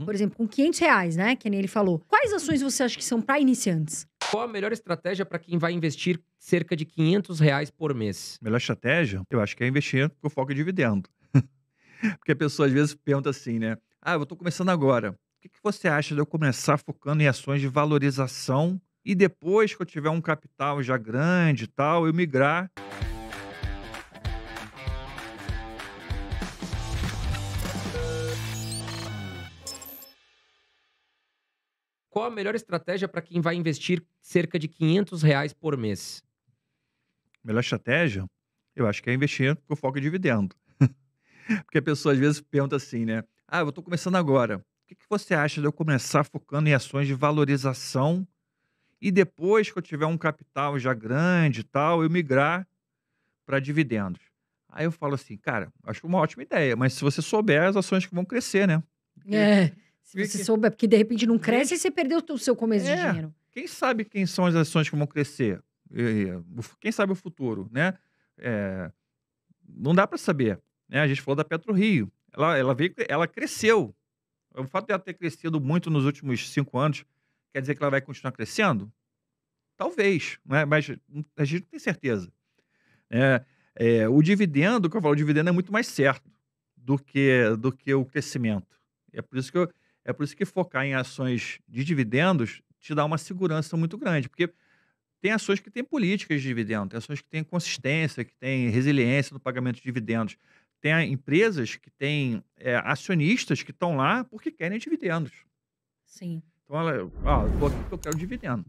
Uhum. Por exemplo, com 500 reais, né? Que nem ele falou. Quais ações você acha que são para iniciantes? Qual a melhor estratégia para quem vai investir cerca de 500 reais por mês? Melhor estratégia? Eu acho que é investir com foco em dividendo. Porque a pessoa às vezes pergunta assim, né? Ah, eu estou começando agora. O que, que você acha de eu começar focando em ações de valorização e depois que eu tiver um capital já grande e tal, eu migrar a melhor estratégia para quem vai investir cerca de 500 reais por mês? Melhor estratégia? Eu acho que é investir com foco em dividendo. Porque a pessoa às vezes pergunta assim, né? Ah, eu estou começando agora. O que, que você acha de eu começar focando em ações de valorização e depois que eu tiver um capital já grande e tal, eu migrar para dividendos? Aí eu falo assim, cara, acho uma ótima ideia, mas se você souber as ações que vão crescer, né? É. Se você que... souber, porque de repente não cresce e você perdeu o seu começo é. de dinheiro. Quem sabe quem são as ações que vão crescer? Quem sabe o futuro, né? É... Não dá para saber. Né? A gente falou da Petro Rio. Ela, ela, veio, ela cresceu. O fato de ela ter crescido muito nos últimos cinco anos, quer dizer que ela vai continuar crescendo? Talvez, né? mas a gente não tem certeza. É, é, o dividendo, que eu falo, o dividendo é muito mais certo do que, do que o crescimento. É por isso que eu, é por isso que focar em ações de dividendos te dá uma segurança muito grande, porque tem ações que têm políticas de dividendo, tem ações que têm consistência, que têm resiliência no pagamento de dividendos. Tem empresas que têm é, acionistas que estão lá porque querem dividendos. Sim. Então, ela, ó, ah, eu aqui porque eu quero dividendo.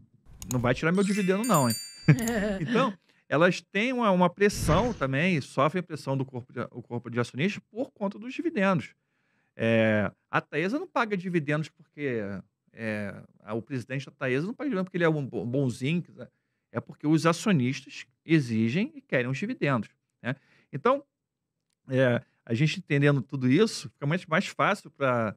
Não vai tirar meu dividendo, não, hein? então, elas têm uma, uma pressão também, sofrem pressão do corpo de, corpo de acionistas por conta dos dividendos. É, a Taesa não paga dividendos porque é, o presidente da Taesa não paga dividendos porque ele é um bonzinho, é porque os acionistas exigem e querem os dividendos. Né? Então, é, a gente entendendo tudo isso, fica mais, mais fácil para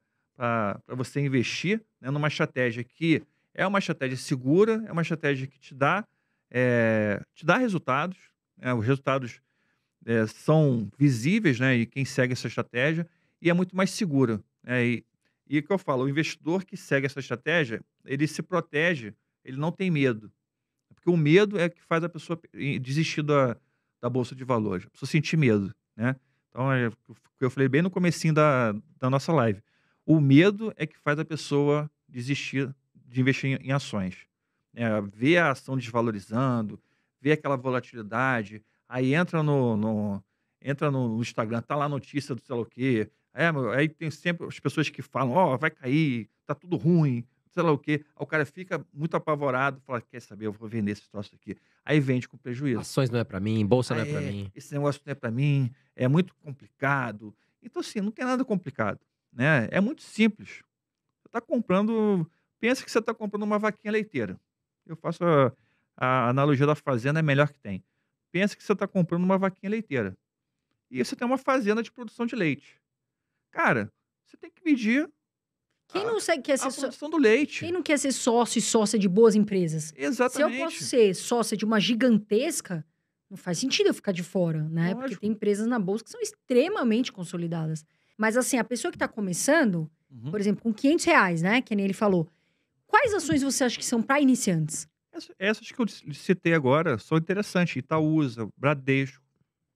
você investir né, numa estratégia que é uma estratégia segura, é uma estratégia que te dá, é, te dá resultados, né, os resultados é, são visíveis né, e quem segue essa estratégia e é muito mais seguro. É, e, e que eu falo, o investidor que segue essa estratégia, ele se protege, ele não tem medo. Porque o medo é que faz a pessoa desistir da, da bolsa de valores, a pessoa sentir medo, né? Então, é, eu falei bem no comecinho da, da nossa live. O medo é que faz a pessoa desistir de investir em, em ações. É, né, ver a ação desvalorizando, ver aquela volatilidade, aí entra no, no entra no Instagram, tá lá a notícia do sei lá o quê, é, aí tem sempre as pessoas que falam, ó, oh, vai cair, tá tudo ruim, sei lá o quê. Aí o cara fica muito apavorado, fala, quer saber, eu vou vender esse troço aqui. Aí vende com prejuízo. Ações não é para mim, bolsa não é, para é, mim. Esse negócio não é para mim, é muito complicado. Então, assim, não tem nada complicado, né? É muito simples. Você tá comprando, pensa que você tá comprando uma vaquinha leiteira. Eu faço a, a analogia da fazenda, é melhor que tem. Pensa que você está comprando uma vaquinha leiteira. E você tem uma fazenda de produção de leite. Cara, você tem que medir. Quem a, não sabe, quer é ser a so... do leite. Quem não quer ser sócio e sócia de boas empresas? Exatamente. Se eu posso ser sócia de uma gigantesca, não faz sentido eu ficar de fora, né? Lógico. Porque tem empresas na bolsa que são extremamente consolidadas. Mas assim, a pessoa que está começando, uhum. por exemplo, com 500 reais, né? Que nem ele falou. Quais ações você acha que são para iniciantes? Essas que eu citei agora são interessantes. Itaúsa, Bradesco,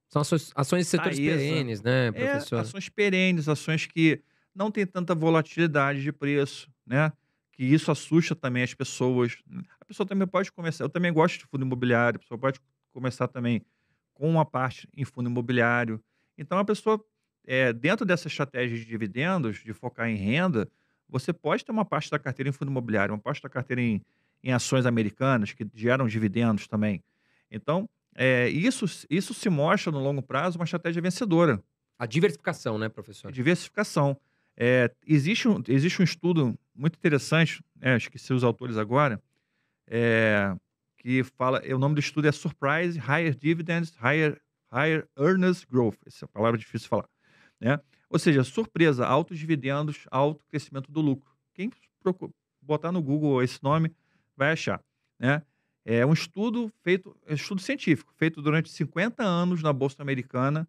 são ações, ações de setores tá, perenes, né, é, professor? É, ações perenes, ações que não tem tanta volatilidade de preço, né? Que isso assusta também as pessoas. A pessoa também pode começar. Eu também gosto de fundo imobiliário, a pessoa pode começar também com uma parte em fundo imobiliário. Então a pessoa, é, dentro dessa estratégia de dividendos, de focar em renda, você pode ter uma parte da carteira em fundo imobiliário, uma parte da carteira em, em ações americanas que geram dividendos também. Então, é, isso, isso se mostra no longo prazo uma estratégia vencedora. A diversificação, né, professor? A diversificação. É, existe, um, existe um estudo muito interessante, é, né, esqueci os autores agora, é, que fala. É, o nome do estudo é Surprise Higher Dividends, Higher, Higher Earnest Growth. Essa é palavra difícil de falar. Né? Ou seja, surpresa, altos dividendos, alto crescimento do lucro. Quem procura, botar no Google esse nome vai achar. Né? É um estudo feito, é estudo científico, feito durante 50 anos na Bolsa Americana,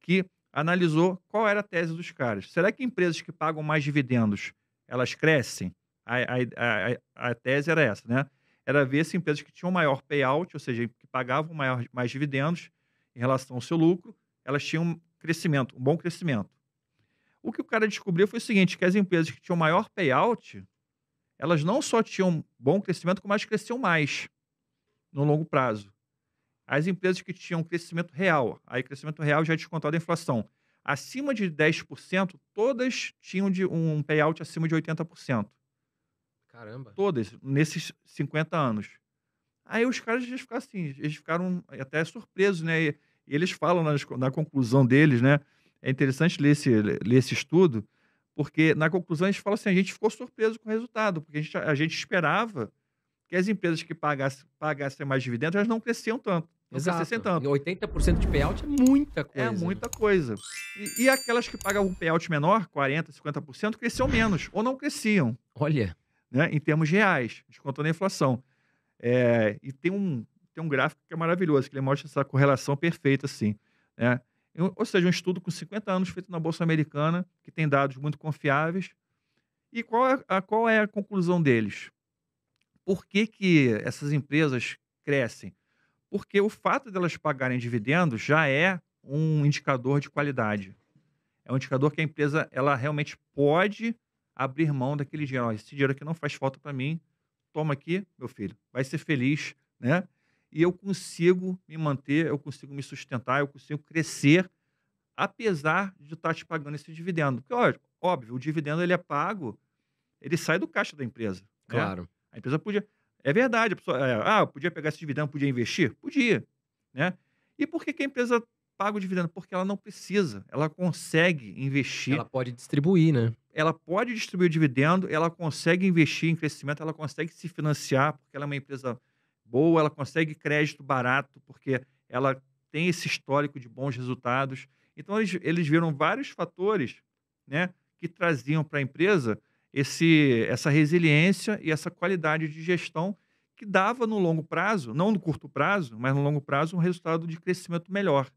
que analisou qual era a tese dos caras. Será que empresas que pagam mais dividendos, elas crescem? A, a, a, a tese era essa, né? Era ver se empresas que tinham maior payout, ou seja, que pagavam maior, mais dividendos em relação ao seu lucro, elas tinham um crescimento, um bom crescimento. O que o cara descobriu foi o seguinte, que as empresas que tinham maior payout, elas não só tinham bom crescimento, como elas cresciam mais no longo prazo. As empresas que tinham crescimento real, aí crescimento real já é descontado a inflação, acima de 10%, todas tinham de um payout acima de 80%. Caramba. Todas, nesses 50 anos. Aí os caras eles ficaram assim, eles ficaram até surpresos, né? E eles falam nas, na conclusão deles, né? É interessante ler esse, ler esse estudo, porque na conclusão eles falam assim, a gente ficou surpreso com o resultado, porque a gente, a gente esperava que as empresas que pagassem, pagassem mais dividendos, elas não cresciam tanto. Não Exato. tanto. 80% de payout é muita é coisa. É muita coisa. E, e aquelas que pagavam um payout menor, 40%, 50%, cresciam menos ou não cresciam. Olha. Né, em termos reais, descontando a inflação. É, e tem um, tem um gráfico que é maravilhoso, que ele mostra essa correlação perfeita, assim. Né? Ou seja, um estudo com 50 anos feito na Bolsa Americana, que tem dados muito confiáveis. E qual é a, qual é a conclusão deles? Por que, que essas empresas crescem? Porque o fato delas de pagarem dividendos já é um indicador de qualidade. É um indicador que a empresa ela realmente pode abrir mão daquele dinheiro. esse dinheiro aqui não faz falta para mim. Toma aqui, meu filho. Vai ser feliz, né? E eu consigo me manter, eu consigo me sustentar, eu consigo crescer, apesar de estar tá te pagando esse dividendo. Porque, ó, óbvio, o dividendo ele é pago, ele sai do caixa da empresa. Né? Claro. Né? A empresa podia. É verdade, a pessoa, é, ah, podia pegar esse dividendo, podia investir? Podia. Né? E por que, que a empresa paga o dividendo? Porque ela não precisa, ela consegue investir. Ela pode distribuir, né? Ela pode distribuir o dividendo, ela consegue investir em crescimento, ela consegue se financiar, porque ela é uma empresa boa, ela consegue crédito barato, porque ela tem esse histórico de bons resultados. Então, eles, eles viram vários fatores né, que traziam para a empresa esse, essa resiliência e essa qualidade de gestão que dava no longo prazo, não no curto prazo, mas no longo prazo, um resultado de crescimento melhor.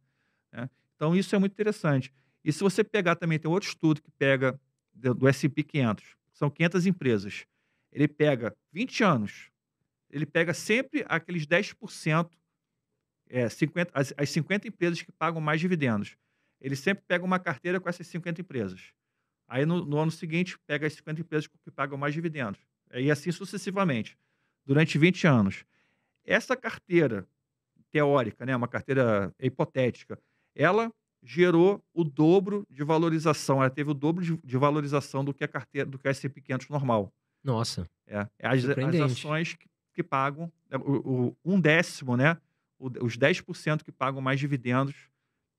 Né? Então, isso é muito interessante. E se você pegar também, tem outro estudo que pega do S&P 500, são 500 empresas. Ele pega 20 anos, ele pega sempre aqueles 10%, é, 50, as, as 50 empresas que pagam mais dividendos. Ele sempre pega uma carteira com essas 50 empresas. Aí, no, no ano seguinte, pega as 50 empresas que pagam mais dividendos. E assim sucessivamente, durante 20 anos. Essa carteira teórica, né, uma carteira hipotética, ela gerou o dobro de valorização, ela teve o dobro de, de valorização do que a carteira do que S&P 500 normal. Nossa. É, é as, as ações que, que pagam né, o, o, um décimo, né, o, os 10% que pagam mais dividendos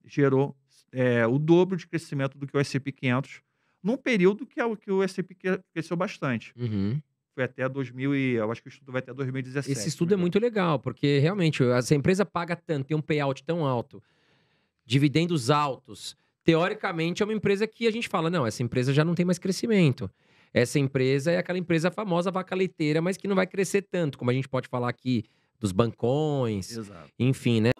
gerou é, o dobro de crescimento do que o S&P 500 num período que, é, que o S&P cresceu bastante. Uhum foi até 2000 e eu acho que o estudo vai até 2017. Esse estudo é muito legal, porque realmente essa empresa paga tanto, tem um payout tão alto, dividendos altos. Teoricamente é uma empresa que a gente fala, não, essa empresa já não tem mais crescimento. Essa empresa é aquela empresa famosa vaca leiteira, mas que não vai crescer tanto, como a gente pode falar aqui dos bancões, Exato. enfim, né?